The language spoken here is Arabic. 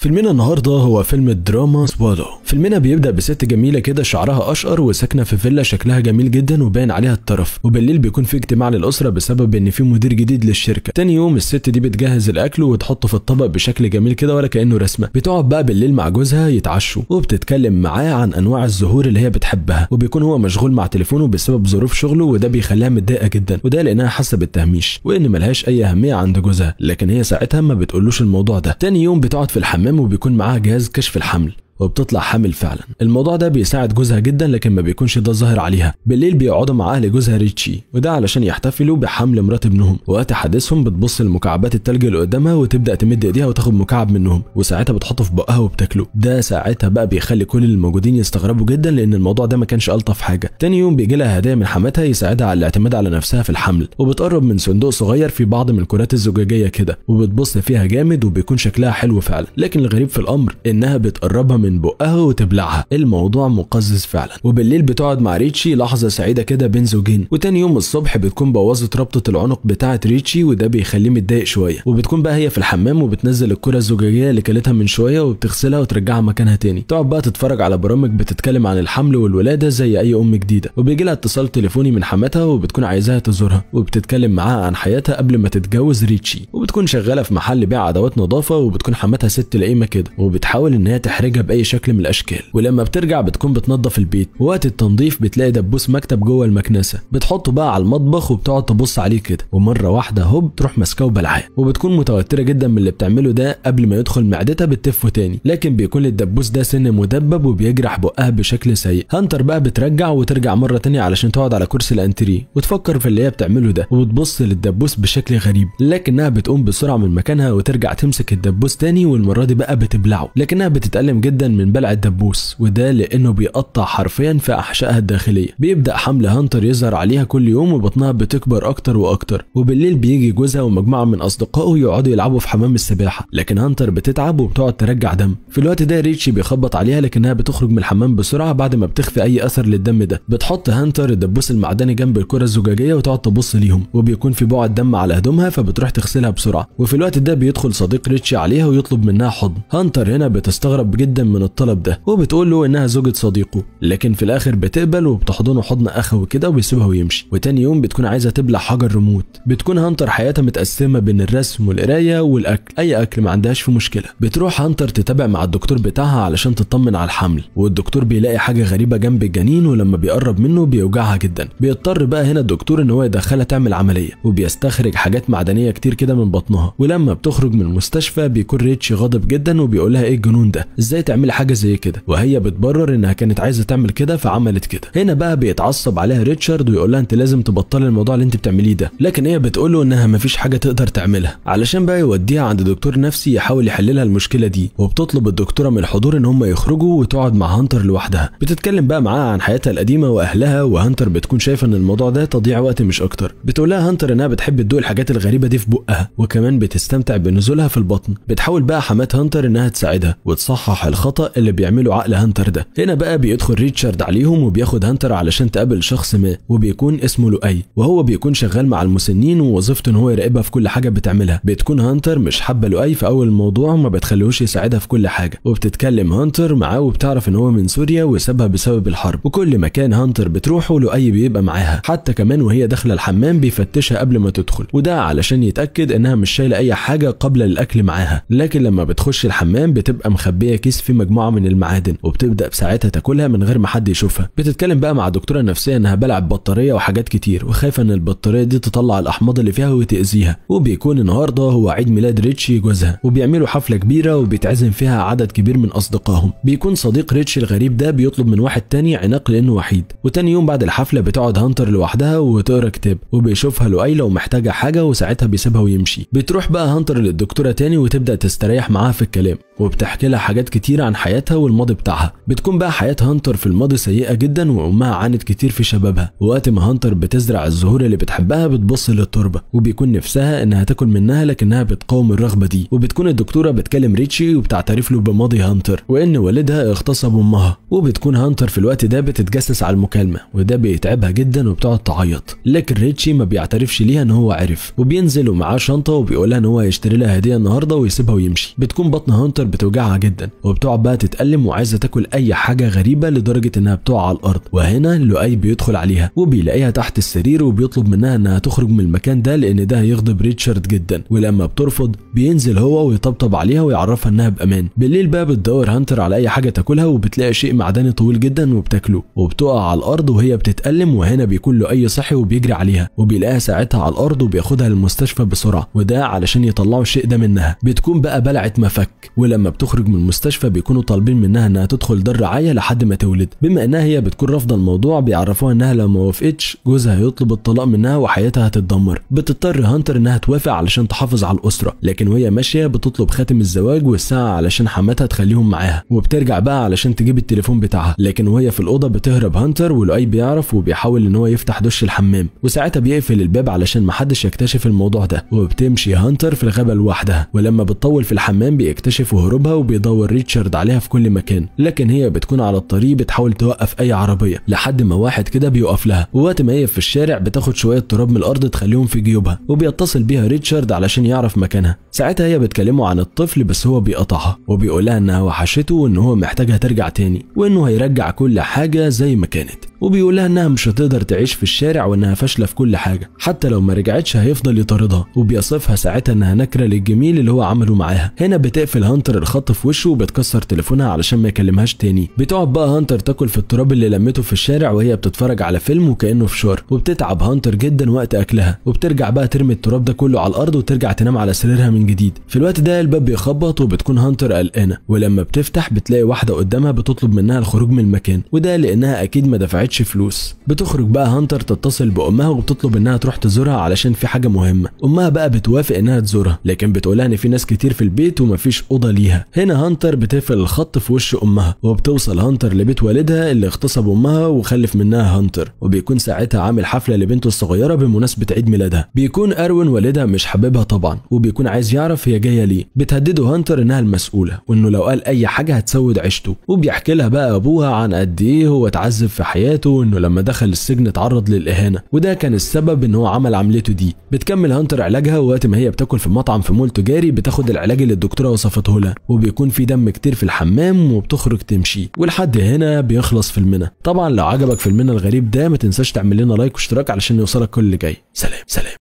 فيلمنا النهاردة هو فيلم الدراما سبادو فيلمنا بيبدا بست جميله كده شعرها اشقر وساكنه في فيلا شكلها جميل جدا وباين عليها الطرف وبالليل بيكون في اجتماع للاسره بسبب ان في مدير جديد للشركه تاني يوم الست دي بتجهز الاكل وتحطه في الطبق بشكل جميل كده ولا كانه رسمه بتقعد بقى بالليل مع جوزها يتعشوا وبتتكلم معاه عن انواع الزهور اللي هي بتحبها وبيكون هو مشغول مع تليفونه بسبب ظروف شغله وده بيخليها متضايقه جدا وده لانها حاسه بالتهميش وان ملهاش اي اهميه عند جوزها لكن هي ساعتها ما بتقولوش الموضوع ده تاني يوم بتقعد في الحمام وبيكون معاها جهاز كشف الحمل وبتطلع حامل فعلا الموضوع ده بيساعد جوزها جدا لكن ما بيكونش ده ظاهر عليها بالليل بيقعدوا مع اهل جوزها ريتشي وده علشان يحتفلوا بحمل مرات ابنهم وقت حديثهم بتبص لمكعبات التلج اللي قدامها وتبدا تمد ايديها وتاخد مكعب منهم وساعتها بتحطه في بقها وبتاكله ده ساعتها بقى بيخلي كل الموجودين يستغربوا جدا لان الموضوع ده ما كانش الطف حاجه تاني يوم بيجي لها هدايا من حماتها يساعدها على الاعتماد على نفسها في الحمل وبتقرب من صندوق صغير في بعض من الكرات الزجاجيه كده وبتبص فيها جامد وبيكون شكلها حلو فعلا لكن الغريب في الامر انها بتقربها من من بقها وتبلعها الموضوع مقزز فعلا وبالليل بتقعد مع ريتشي لحظه سعيده كده بين زوجين وتاني يوم الصبح بتكون بوظت رابطه العنق بتاعه ريتشي وده بيخليه متضايق شويه وبتكون بقى هي في الحمام وبتنزل الكره الزجاجيه اللي كلتها من شويه وبتغسلها وترجعها مكانها تاني تقعد بقى تتفرج على برامج بتتكلم عن الحمل والولاده زي اي ام جديده وبيجي لها اتصال تليفوني من حماتها وبتكون عايزاها تزورها وبتتكلم معاها عن حياتها قبل ما تتجوز ريتشي وبتكون شغاله في محل بيع ادوات نظافه وبتكون حماتها ست لئيمه كده وبتحاول ان هي تحرجها باي باي شكل من الاشكال ولما بترجع بتكون بتنظف البيت ووقت التنظيف بتلاقي دبوس مكتب جوه المكنسه بتحطه بقى على المطبخ وبتقعد تبص عليه كده ومره واحده هوب تروح ماسكاه وبلعاه وبتكون متوتره جدا من اللي بتعمله ده قبل ما يدخل معدتها بتفه تاني لكن بيكون الدبوس ده سن مدبب وبيجرح بقها بشكل سيء هانتر بقى بترجع وترجع مره تانية علشان تقعد على كرسي الانتري وتفكر في اللي هي بتعمله ده وبتبص للدبوس بشكل غريب لكنها بتقوم بسرعه من مكانها وترجع تمسك الدبوس تاني والمره دي بقى بتبلعه لكنها بتتالم جدا من بلع الدبوس وده لانه بيقطع حرفيا في احشائها الداخليه بيبدا حمل هانتر يظهر عليها كل يوم وبطنها بتكبر اكتر واكتر وبالليل بيجي جوزها ومجموعه من اصدقائه يقعدوا يلعبوا في حمام السباحه لكن هانتر بتتعب وبتقعد ترجع دم في الوقت ده ريتشي بيخبط عليها لكنها بتخرج من الحمام بسرعه بعد ما بتخفي اي اثر للدم ده بتحط هانتر الدبوس المعدني جنب الكره الزجاجيه وتقعد تبص ليهم وبيكون في بعد دم على هدومها فبتروح تغسلها بسرعه وفي الوقت ده بيدخل صديق ريتشي عليها ويطلب منها حضن هانتر هنا بتستغرب جدا من من الطلب ده وبتقول له انها زوجة صديقه لكن في الاخر بتقبل وبتحضنه حضن اخوي كده وبيسيبها ويمشي وتاني يوم بتكون عايزة تبلع حجر ريموت بتكون هانتر حياتها متقسمة بين الرسم والقراية والاكل اي اكل ما عندهاش فيه مشكلة بتروح هانتر تتابع مع الدكتور بتاعها علشان تطمن على الحمل والدكتور بيلاقي حاجة غريبة جنب الجنين ولما بيقرب منه بيوجعها جدا بيضطر بقى هنا الدكتور ان هو يدخلها تعمل عملية وبيستخرج حاجات معدنية كتير كده من بطنها ولما بتخرج من المستشفى بيكون ريتشي غاضب جدا وبيقول لها ايه الجنون ده ازاي تعمل تعمل حاجه زي كده وهي بتبرر انها كانت عايزه تعمل كده فعملت كده هنا بقى بيتعصب عليها ريتشارد ويقول لها انت لازم تبطلي الموضوع اللي انت بتعمليه ده لكن هي بتقول له انها مفيش حاجه تقدر تعملها علشان بقى يوديها عند دكتور نفسي يحاول يحل لها المشكله دي وبتطلب الدكتوره من الحضور ان هم يخرجوا وتقعد مع هانتر لوحدها بتتكلم بقى معاها عن حياتها القديمه واهلها وهانتر بتكون شايفه ان الموضوع ده تضييع وقت مش اكتر بتقول لها هانتر انها بتحب تدوق الحاجات الغريبه دي في بقها وكمان بتستمتع بنزولها في البطن بتحاول بقى حماه هانتر انها تساعدها وتصحح الخطا اللي بيعمله عقل هانتر ده هنا بقى بيدخل ريتشارد عليهم وبياخد هانتر علشان تقابل شخص ما وبيكون اسمه لؤي وهو بيكون شغال مع المسنين ووظيفته ان هو يراقبها في كل حاجه بتعملها بتكون هانتر مش حابه لؤي في اول الموضوع وما بتخليهوش يساعدها في كل حاجه وبتتكلم هانتر معاه وبتعرف ان هو من سوريا وسابها بسبب الحرب وكل مكان هانتر بتروحه لؤي بيبقى معاها حتى كمان وهي داخله الحمام بيفتشها قبل ما تدخل وده علشان يتاكد انها مش شايله اي حاجه قبل الاكل معاها لكن لما بتخش الحمام بتبقى مخبيه كيس في مجموعه من المعادن وبتبدا بساعتها تاكلها من غير ما حد يشوفها بتتكلم بقى مع دكتوره نفسيه انها بلعب بطاريه وحاجات كتير وخايفه ان البطاريه دي تطلع الاحماض اللي فيها وتاذيها وبيكون النهارده هو عيد ميلاد ريتشي جوزها وبيعملوا حفله كبيره وبيتعزم فيها عدد كبير من اصدقائهم بيكون صديق ريتشي الغريب ده بيطلب من واحد تاني عناق لانه وحيد وتاني يوم بعد الحفله بتقعد هانتر لوحدها وتقرا كتاب وبيشوفها لؤي لو محتاجه حاجه وساعتها بيسيبها ويمشي بتروح بقى هانتر للدكتوره تاني وتبدا تستريح معاها في الكلام وبتحكي لها حاجات كتيره عن حياتها والماضي بتاعها بتكون بقى حياة هانتر في الماضي سيئة جدا وأمها عانت كتير في شبابها ووقت ما هانتر بتزرع الزهور اللي بتحبها بتبص للتربة وبيكون نفسها إنها تاكل منها لكنها بتقاوم الرغبة دي وبتكون الدكتورة بتكلم ريتشي وبتعترف له بماضي هانتر وإن والدها اغتصب أمها وبتكون هانتر في الوقت ده بتتجسس على المكالمة وده بيتعبها جدا وبتقعد تعيط لكن ريتشي ما بيعترفش ليها إن هو عرف وبينزل ومعاه شنطة وبيقولها إن هو هيشتري لها هدية النهاردة ويسيبها ويمشي بتكون بطن هانتر بتوجعها جدا وبتقعد بقى تتألم وعايزة تاكل أي حاجة غريبة لدرجة إنها بتقع على الأرض وهنا لؤي بيدخل عليها وبيلاقيها تحت السرير وبيطلب منها إنها تخرج من المكان ده لأن ده هيغضب ريتشارد جدا ولما بترفض بينزل هو ويطبطب عليها ويعرفها إنها بأمان بالليل بقى بتدور هانتر على أي حاجة تاكلها وبتلاقي شيء معدني طويل جدا وبتاكله وبتقع على الأرض وهي بتتألم وهنا بيكون لؤي صحي وبيجري عليها وبيلاقيها ساعتها على الأرض وبياخدها للمستشفى بسرعة وده علشان يطلعوا الشيء ده منها بتكون بقى بلعت مفك ولما بتخرج من المستشفى بيكون بيكونوا طالبين منها انها تدخل دار رعايه لحد ما تولد بما انها هي بتكون رافضه الموضوع بيعرفوها انها لو ما وافقتش جوزها هيطلب الطلاق منها وحياتها هتتدمر بتضطر هانتر انها توافق علشان تحافظ على الاسره لكن وهي ماشيه بتطلب خاتم الزواج والساعه علشان حماتها تخليهم معاها وبترجع بقى علشان تجيب التليفون بتاعها لكن وهي في الاوضه بتهرب هانتر ولؤي بيعرف وبيحاول ان هو يفتح دش الحمام وساعتها بيقفل الباب علشان محدش يكتشف الموضوع ده وبتمشي هانتر في الغابه لوحدها ولما بتطول في الحمام بيكتشف هروبها وبيدور ريتشارد عليها في كل مكان لكن هي بتكون على الطريق بتحاول توقف اي عربيه لحد ما واحد كده بيوقف لها ووقت ما هي في الشارع بتاخد شويه تراب من الارض تخليهم في جيوبها وبيتصل بيها ريتشارد علشان يعرف مكانها ساعتها هي بتكلمه عن الطفل بس هو بيقطعها وبيقول لها انها وحشته وان هو محتاجها ترجع تاني وانه هيرجع كل حاجه زي ما كانت وبيقول لها انها مش هتقدر تعيش في الشارع وانها فاشله في كل حاجه حتى لو ما رجعتش هيفضل يطاردها وبيصفها ساعتها انها نكره للجميل اللي هو عمله معاها هنا بتقفل هانتر الخط في وشه وبتكسر تليفونها علشان ما يكلمهاش تاني بتقعد بقى هانتر تاكل في التراب اللي لمته في الشارع وهي بتتفرج على فيلم وكانه في شر وبتتعب هانتر جدا وقت اكلها وبترجع بقى ترمي التراب ده كله على الارض وترجع تنام على سريرها من جديد في الوقت ده الباب بيخبط وبتكون هانتر قلقانه ولما بتفتح بتلاقي واحده قدامها بتطلب منها الخروج من المكان وده لانها اكيد ما دفعتش فلوس بتخرج بقى هانتر تتصل بامها وبتطلب انها تروح تزورها علشان في حاجه مهمه امها بقى بتوافق انها تزورها لكن بتقولها ان في ناس كتير في البيت ومفيش اوضه ليها هنا هانتر بتقفل الخط في وش امها وبتوصل هانتر لبيت والدها اللي اغتصب امها وخلف منها هانتر وبيكون ساعتها عامل حفله لبنته الصغيره بمناسبه عيد ميلادها بيكون اروين والدها مش حاببها طبعا وبيكون عايز يعرف هي جايه ليه بتهدده هانتر انها المسؤوله وانه لو قال اي حاجه هتسود عيشته وبيحكي لها بقى ابوها عن قد ايه هو اتعذب في حياته وانه لما دخل السجن اتعرض للاهانه وده كان السبب ان هو عمل عملته دي بتكمل هانتر علاجها وقت ما هي بتاكل في مطعم في مول تجاري بتاخد العلاج اللي الدكتوره وصفته لها وبيكون في دم كتير في الحمام وبتخرج تمشي ولحد هنا بيخلص فيلمنا طبعا لو عجبك فيلمنا الغريب ده ما تنساش تعمل لنا لايك واشتراك علشان يوصلك كل اللي جاي سلام سلام